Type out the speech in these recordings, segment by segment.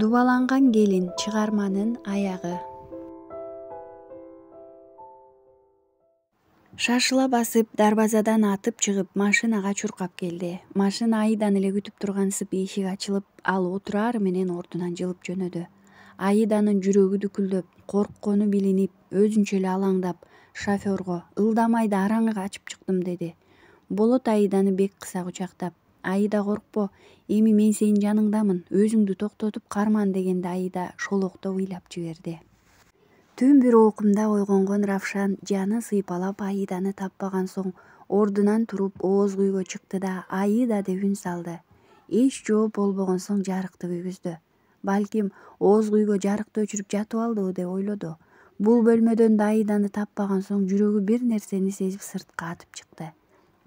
дубаланган келин чыгарманын аягы шашыла басып дарбазадан атып чыгып машинага чуркап келди машина аидан эле күтүп тургансып эшик ачылып ал отурар менен ордунан жылып жөнөдү аиданын жүрөгү дүкүлдөп корккону билинип өзүнчө эле алаңдап шоферго ылдам айда араңы качып чыктым деди болот аиданы бек кыса кучактап аида коркпо эми мен сенин жаныңдамын өзүңдү токтотуп карман дегенде аида шолоктоп ыйлап жиберди түн бир оокумда ойгонгон равшан жанын сыйпалап аиданы таппаган соң ордунан туруп ооз күйгө чыкты да аида деп үн салды эч жооп болбогон соң жарыкты күйгүздү балким ооз күйгө жарыкты өчүрүп жатып алдыбы деп ойлоду бул бөлмөдөн да аиданы таппаган соң жүрөгү бир нерсени сезип сыртка атып чыкты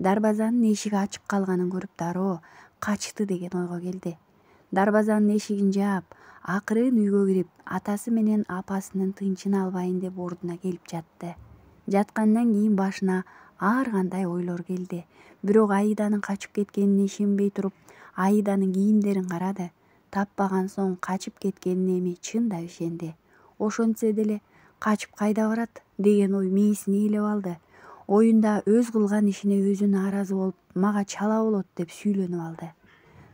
дарбазанын эшиги ачык калганын көрүп дароо качты деген ойго келди дарбазанын эшигин жаап акырын үйгө кирип атасы менен апасынын тынчын албайын деп ордуна келип жатты жаткандан кийин башына ар кандай ойлор келди бирок аиданын качып кеткенине ишенбей туруп аиданын кийимдерин карады таппаган соң качып кеткенине эми чындап ишенди ошентсе деле качып кайда барат деген ой мээсин ээлеп алды оюнда өз кылган ишине өзү нааразы болуп мага чала болот деп сүйлөнүп алды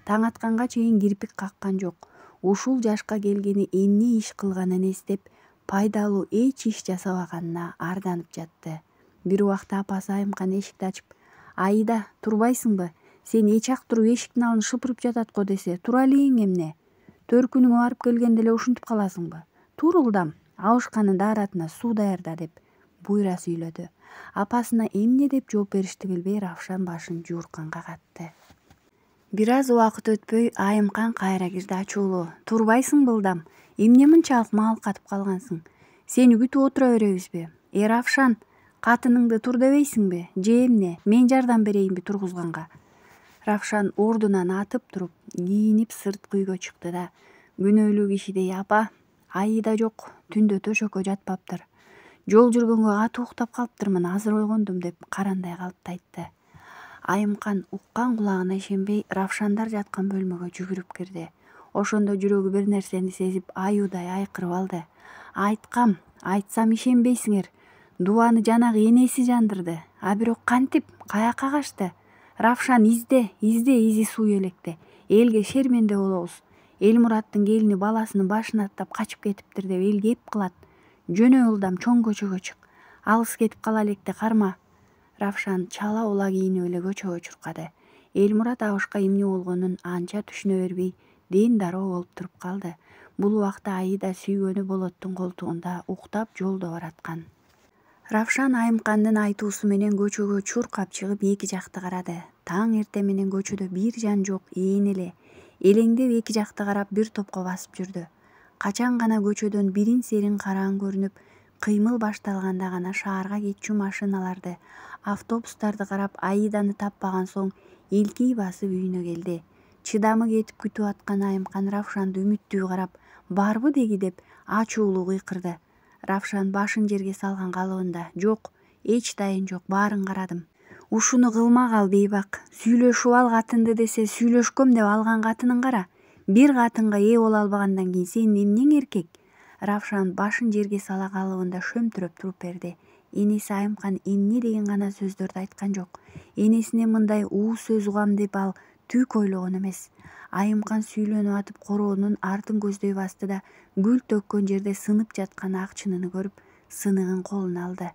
таң атканга чейин кирпик каккан жок ушул жашка келгени эмне иш кылганын эстеп пайдалуу эч иш жасабаганына арданып жатты бир убакта апасы айымкан эшикти ачып аида турбайсыңбы сени эчак туруп эшиктин алдын шыпырып жатат го десе тура легиң эмне төркүнүңө барып келгенде эле ушинтип каласыңбы тур ылдам абышканын дааратына суу даярда деп буйра сүйлөдү апасына эмне деп жооп беришти билбей равшан башын жуурканга катты бир аз убакыт өтпөй айымкан кайра кирди ачуулуу турбайсың ылдам эмне мынчалык маал катып калгансың сени күтүп отура беребизби э равшан катыныңды тур дебейсиңби же эмне мен жардам берейинби тургузганга равшан ордунан атып туруп кийинип сырткы үйгө чыкты да күнөөлүү кишидей апа айы да жок түндө төшөккө жатпаптыр жол жүргөнгө а тоқтап калыптырмын азыр ойгондум деп карандай калыпты айтты айымкан уккан кулагына ишенбей равшандар жаткан бөлмөгө жүгүрүп кирди ошондо жүрөгү бир нерсени сезип аюудай айкырып алды айткам айтсам ишенбейсиңер дубаны жанагы энеси жандырды а бирок кантип каяка качты равшан изде изде изи суу электе элге шерменде болобуз элмураттын келини баласынын башын аттап качып кетиптир деп эл кеп кылат жөнө ылдам чоң көчөгө чык алыс кетип кала электе карма равшан чала ула кийинип эле көчөгө чуркады элмурат абышка эмне болгонун анча түшүнө бербей дем дароо болуп туруп калды бул убакта аида сүйгөнү болоттун колтугунда уктап жолдо бараткан равшан айымкандын айтуусу менен көчөгө чуркап чыгып эки жакты карады таң эрте менен көчөдө бир жан жок ээн эле элеңдеп эки жакты карап бир топко басып жүрдү качан гана көчөдөн бирин серин караң көрүнүп кыймыл башталганда гана шаарга кетчү машиналарды автобустарды карап аиданы таппаган соң илкий басып үйүнө келди чыдамы кетип күтүп аткан айымкан равшанды үмүттүү карап барбы деги деп ачуулуу кыйкырды равшан башын жерге салган калыбында жок эч дайын жок баарын карадым ушуну кылмак ал бейбак сүйлөшүп ал катынды десе сүйлөшкөм деп алган катынын кара бир катынга ээ боло албагандан кийин сен эмнең эркек равшан башын жерге сала калыбында шөмтүрөп туруп берди энеси айымкан эмне деген гана сөздөрдү айткан жок энесине мындай уу сөз угам деп ал түк ойлогон эмес айымкан сүйлөнүп атып короонун артын көздөй басты да гүл төккөн жерде сынып жаткан ак чыныны көрүп сыныгын колуна алды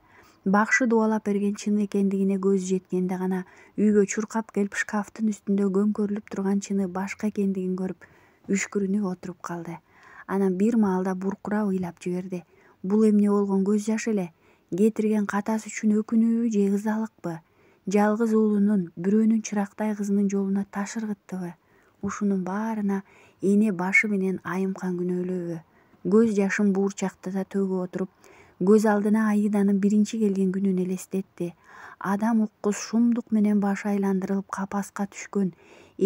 бакшы дубалап берген чын экендигине көзү жеткенде гана үйгө чуркап келип шкафтын үстүндө көмкөрүлүп турган чыны башка экендигин көрүп үшкүрүнүп отуруп калды анан бир маалда буркурап ыйлап жиберди бул эмне болгон көз жаш эле кетирген катасы үчүн өкүнүүбү же ызалыкпы жалгыз уулунун бирөөнүн чырактай кызынын жолуна таш ыргыттыбы ушунун баарына эне башы менен айымкан күнөөлүүбү көз жашын буурчакты да төгүп отуруп көз алдына аиданын биринчи келген күнүн элестетти адам уккус шумдук менен башы айландырылып капаска түшкөн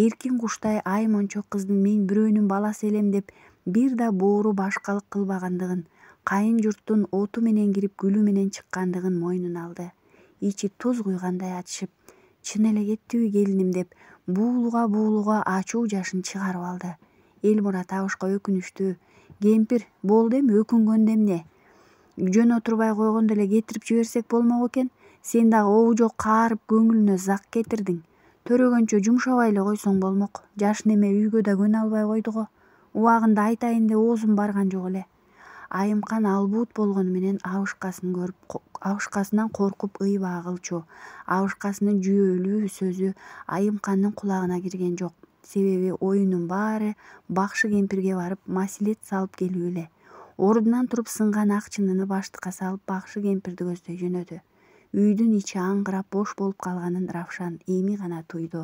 эркин куштай ай мончо кыздын мен бирөөнүн баласы элем деп бир да боору башкалык кылбагандыгын кайын журттун оту менен кирип гүлү менен чыккандыгын мойнуна алды ичи туз куйгандай ачышып чын эле кеттиби келиним деп буулуга буулуга ачуу жашын чыгарып алды элмурат абышка өкүнүчтүү кемпир болду эми өкүнгөндө эмне жөн отурбай койгондо эле кетирип жиберсек болмок экен сен дагы обу жок каарып көңүлүнө зак кетирдиң төрөгөнчө жумшабай эле койсоң болмок жаш неме үйгө да көнө албай койду го убагында айтайын деп оозум барган жок эле айымкан албуут болгону менен абышкасын көрүп абышкасынан коркуп ыйбаа кылчу абышкасынын жүйөлүү сөзү айымкандын кулагына кирген жок себеби оюнун баары бакшы кемпирге барып маселет салып келүү эле ордунан туруп сынган ак чыныны баштыкка салып бакшы кемпирди көздөй жөнөдү үйдүн ичи аңгырап бош болуп калганын равшан эми гана туйду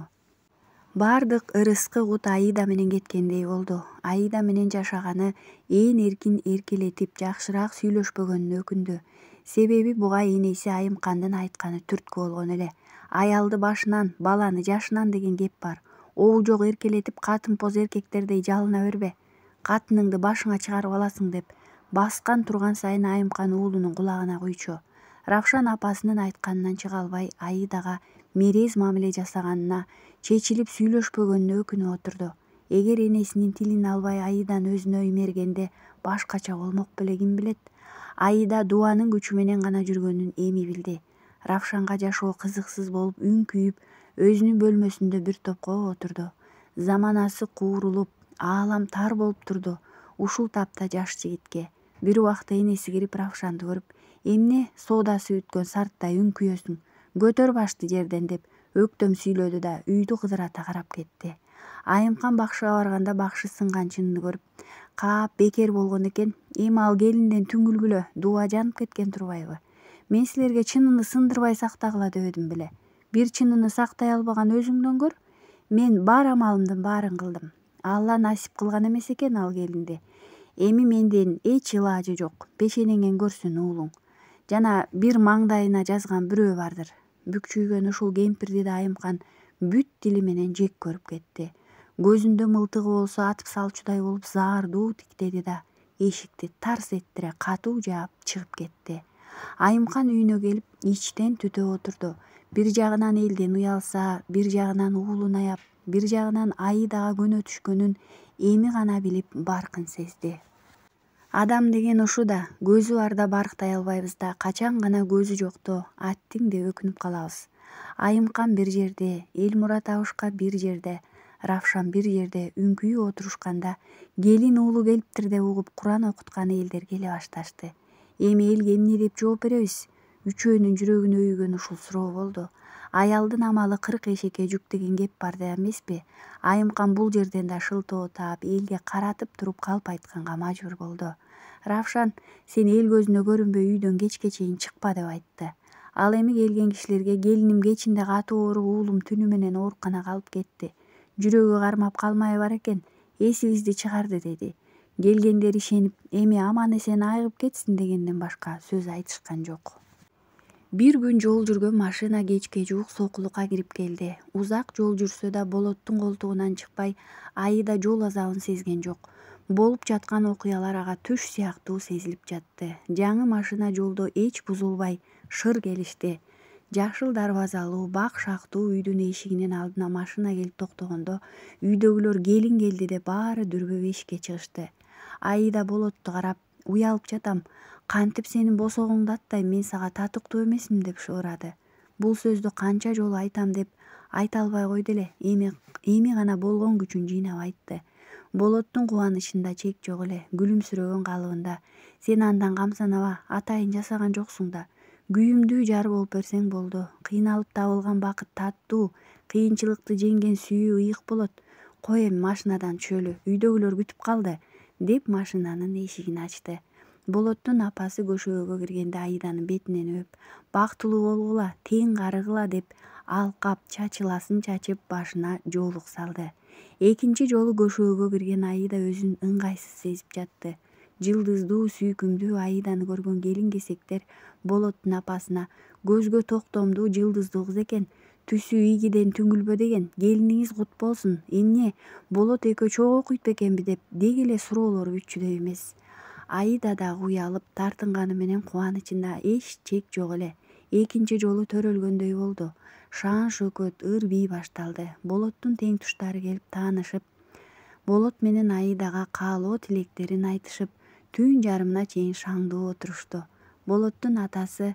бардык ырыскы кут аида менен кеткендей болду аида менен жашаганы ээн эркин эркелетип жакшыраак сүйлөшпөгөнүнө өкүндү себеби буга энеси айымкандын айтканы түрткү болгон эле аялды башынан баланы жашынан деген кеп бар обу жок эркелетип катынпоз эркектердей жалына бербе катыныңды башыңа чыгарып аласың деп баскан турган сайын айымкан уулунун кулагына куйчу равшан апасынын айтканынан чыга албай аидага мерез мамиле жасаганына чечилип сүйлөшпөгөнүнө өкүнүп отурду эгер энесинин тилин албай аиданы өзүнө имергенде башкача болмок беле ким билет аида дубанын күчү менен гана жүргөнүн эми билди равшанга жашоо кызыксыз болуп үңкүйүп өзүнүн бөлмөсүндө бир топко отурду заманасы куурулуп аалам тар болуп турду ушул тапта жаш жигитке бир убакта энеси кирип равшанды көрүп эмне соодасы бүткөн сарттай үңкүйөсүң көтөр башты жерден деп өктөм сүйлөдү да үйдү кыдырата карап кетти айымкан бакшыга барганда бакшы сынган чынды көрүп каап бекер болгон экен эми ал келинден түңүлгүлө дуба жанып кеткен турбайбы мен силерге чыныны сындырбай сактагыла дебедим беле бир чыныны сактай албаган өзүңдөн көр мен бар амалымдын баарын кылдым алла насип кылган эмес экен ал келинди эми менден эч ылажы жок пешенеңен көрсүн уулуң жана бир маңдайына жазган бирөө бардыр бүкчүйгөн ушул кемпирди да айымкан бүт тили менен жек көрүп кетти көзүндө мылтыгы болсо атып салчудай болуп заардуу тиктеди да эшикти тарс эттире катуу жаап чыгып кетти айымкан үйүнө келип ичтен түтөп отурду бир жагынан элден уялса бир жагынан уулун аяп бир жагынан аидага көнө түшкөнүн эми гана билип баркын сезди адам деген ушу да көзү барда барктай албайбыз да качан гана көзү жокто аттиң деп өкүнүп калабыз айымкан бир жерде элмурат абышка бир жерде равшан бир жерде үңкүйүп отурушканда келин уулу келиптир деп угуп куран окуткан элдер келе башташты эми элге эмне деп жооп беребиз үчөөнүн жүрөгүн өйгөн ушул суроо болду аялдын амалы кырк эшекке жүк деген кеп барда эмеспи айымкан бул жерден да шылтоо таап элге каратып туруп калп айтканга мажбур болду равшан сен эл көзүнө көрүнбөй үйдөн кечке чейин чыкпа деп айтты ал эми келген кишилерге келиним кечинде катуу ооруп уулум түнү менен ооруканага алып кетти жүрөгү кармап калмайы бар экен эсибизди чыгарды деди келгендер ишенип эми аман эсен айыгып кетсин дегенден башка сөз айтышкан жок бир күн жол жүргөн машина кечке жуук сокулукка кирип келди узак жол жүрсө да болоттун колтугунан чыкпай аида жол азабын сезген жок болуп жаткан окуялар ага түш сыяктуу сезилип жатты жаңы машина жолдо эч бузулбай шыр келишти жашыл дарбазалуу бак шактуу үйдүн эшигинин алдына машина келип токтогондо үйдөгүлөр келин келди деп баары дүрбө эшикке чыгышты аида болотту карап уялып жатам кантип сенин босогуңду аттайм мен сага татыктуу эмесмин деп шыбырады бул сөздү канча жолу айтам деп айта албай койду эле эми гана болгон күчүн жыйнап айтты болоттун кубанычында чек жок эле күлүмсүрөгөн калыбында сен андан камсанаба атайын жасаган жоксуң да күйүмдүү жар болуп берсең болду кыйналып табылган бакыт таттуу кыйынчылыкты жеңген сүйүү ыйык болот кой эми машинадан түшөлү үйдөгүлөр күтүп калды деп машинанын эшигин ачты болоттун апасы көшөгө киргенде аиданын бетинен өөп бактылуу болгула тең карыгыла деп алкап чачыласын чачып башына жоолук салды экинчи жолу көшөгө кирген аида өзүн ыңгайсыз сезип жатты жылдыздуу сүйкүмдүү аиданы көргөн келин кесектер болоттун апасына көзгө токтомдуу жылдыздуу кыз экен түсү ийгиден түңүлбө деген келиниңиз кут болсун эмне болот экөө чогуу окуйт бекенби деп деги эле суроолор бүтчүдөй эмес аида дагы уялып тартынганы менен кубанычында эч чек жок эле экинчи жолу төрөлгөндөй болду шаан шөкөт ыр бий башталды болоттун тең туштары келип таанышып болот менен аидага каалоо тилектерин айтышып түн жарымына чейин шаңдуу отурушту болоттун атасы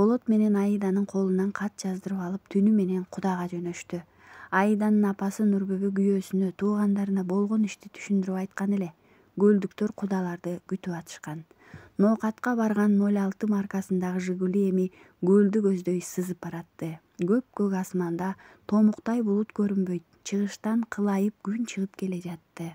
болот менен аиданын колунан кат жаздырып алып түнү менен кудага жөнөштү аиданын апасы нурбүбү күйөөсүнө туугандарына болгон ишти түшүндүрүп айткан эле көлдүктөр кудаларды күтүп атышкан ноокатка барган ноль алты маркасындагы жигули эми көлдү көздөй сызып баратты көп көк асманда томуктай булут көрүнбөйт чыгыштан кылайып күн чыгып келе жатты